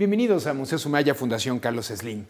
Bienvenidos a Museo Sumaya Fundación Carlos Slim.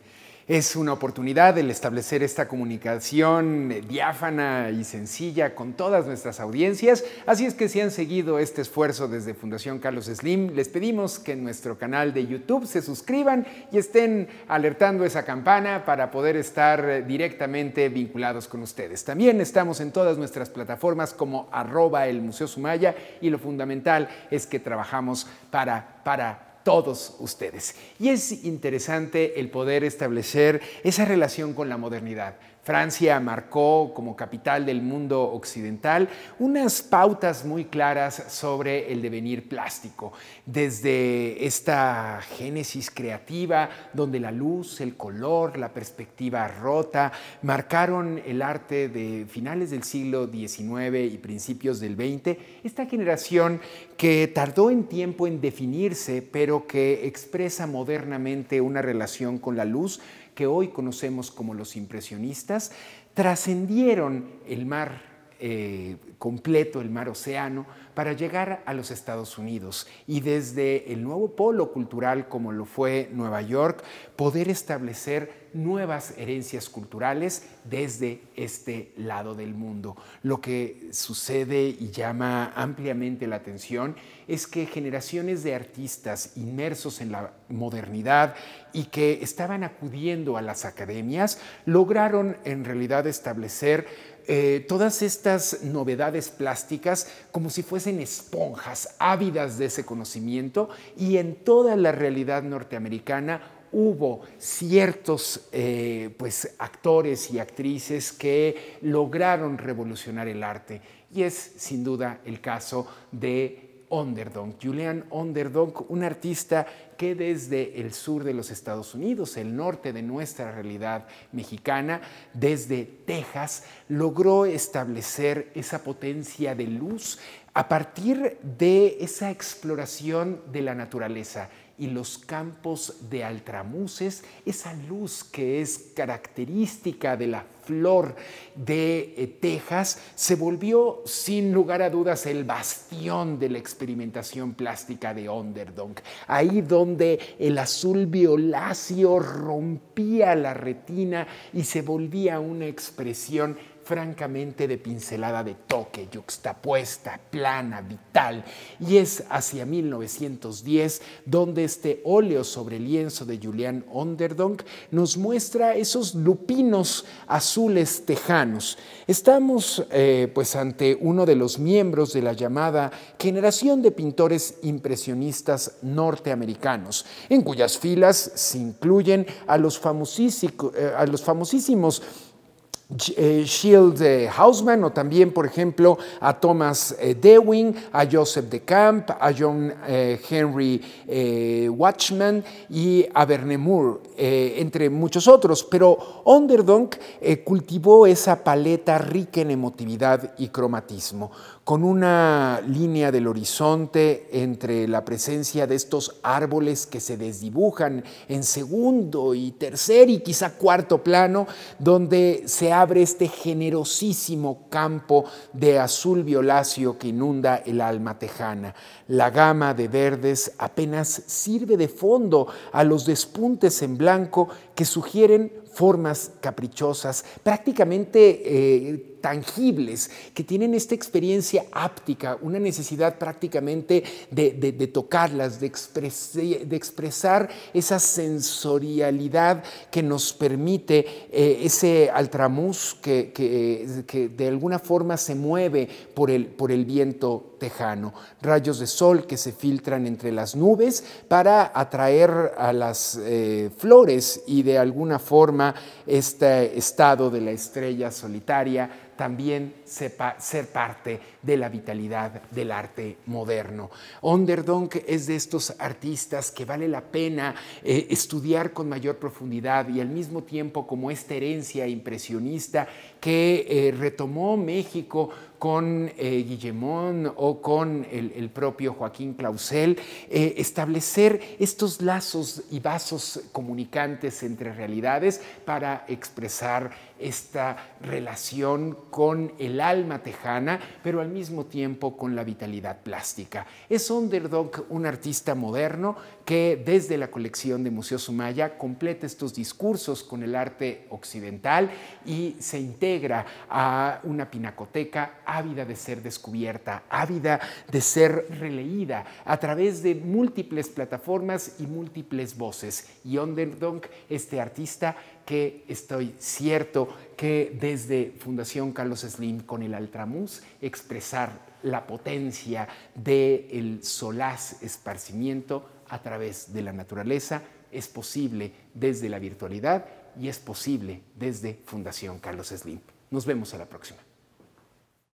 Es una oportunidad el establecer esta comunicación eh, diáfana y sencilla con todas nuestras audiencias, así es que si han seguido este esfuerzo desde Fundación Carlos Slim, les pedimos que en nuestro canal de YouTube se suscriban y estén alertando esa campana para poder estar eh, directamente vinculados con ustedes. También estamos en todas nuestras plataformas como arroba el Museo Sumaya y lo fundamental es que trabajamos para, para todos ustedes. Y es interesante el poder establecer esa relación con la modernidad. Francia marcó como capital del mundo occidental unas pautas muy claras sobre el devenir plástico, desde esta génesis creativa donde la luz, el color, la perspectiva rota marcaron el arte de finales del siglo XIX y principios del XX, esta generación que tardó en tiempo en definirse, pero que expresa modernamente una relación con la luz que hoy conocemos como los impresionistas, trascendieron el mar eh, completo, el mar océano, para llegar a los Estados Unidos y desde el nuevo polo cultural como lo fue Nueva York, poder establecer nuevas herencias culturales desde este lado del mundo. Lo que sucede y llama ampliamente la atención es que generaciones de artistas inmersos en la modernidad y que estaban acudiendo a las academias lograron en realidad establecer eh, todas estas novedades plásticas como si fuesen esponjas ávidas de ese conocimiento y en toda la realidad norteamericana hubo ciertos eh, pues, actores y actrices que lograron revolucionar el arte y es sin duda el caso de Underdog, Julian Underdog, un artista que desde el sur de los Estados Unidos, el norte de nuestra realidad mexicana, desde Texas, logró establecer esa potencia de luz a partir de esa exploración de la naturaleza y los campos de altramuses, esa luz que es característica de la flor de eh, Texas, se volvió sin lugar a dudas el bastión de la experimentación plástica de Onderdonk. Ahí donde el azul violáceo rompía la retina y se volvía una expresión francamente de pincelada de toque, yuxtapuesta, plana, vital, y es hacia 1910 donde este óleo sobre lienzo de Julian Onderdonk nos muestra esos lupinos azules tejanos. Estamos eh, pues ante uno de los miembros de la llamada generación de pintores impresionistas norteamericanos, en cuyas filas se incluyen a los, eh, famosísimos eh, Shield Hausman o también, por ejemplo, a Thomas eh, Dewing, a Joseph de Camp, a John eh, Henry Watchman y a Verne entre muchos otros. Pero Onderdonk cultivó esa paleta rica en emotividad y cromatismo, con una línea del horizonte entre la presencia de estos árboles que se desdibujan en segundo y tercer y quizá cuarto plano, donde se ha abre este generosísimo campo de azul violáceo que inunda el alma tejana. La gama de verdes apenas sirve de fondo a los despuntes en blanco que sugieren formas caprichosas, prácticamente eh, tangibles, que tienen esta experiencia áptica, una necesidad prácticamente de, tocarlas, de, expresar esa sensorialidad que nos permite eh, ese altramuz que, de alguna forma se mueve por el, viento tejano, rayos de sol que se filtran entre las nubes para atraer a las eh, flores y de alguna forma este estado de la estrella solitaria también ser parte de la vitalidad del arte moderno. Onderdonk es de estos artistas que vale la pena eh, estudiar con mayor profundidad y al mismo tiempo como esta herencia impresionista que eh, retomó México con eh, Guillemón o con el, propio Joaquín Clausel, establecer estos lazos y vasos comunicantes entre realidades para expresar esta relación con el alma tejana, pero al mismo tiempo con la vitalidad plástica. Es Underdog un artista moderno que desde la colección de Museo Sumaya completa estos discursos con el arte occidental y se integra a una pinacoteca ávida de ser descubierta, ávida de ser releída a través de múltiples plataformas y múltiples voces. Y Underdog este artista que estoy cierto que desde Fundación Carlos Slim con el altramuz expresar la potencia del el solaz esparcimiento a través de la naturaleza es posible desde la virtualidad y es posible desde Fundación Carlos Slim. Nos vemos a la próxima.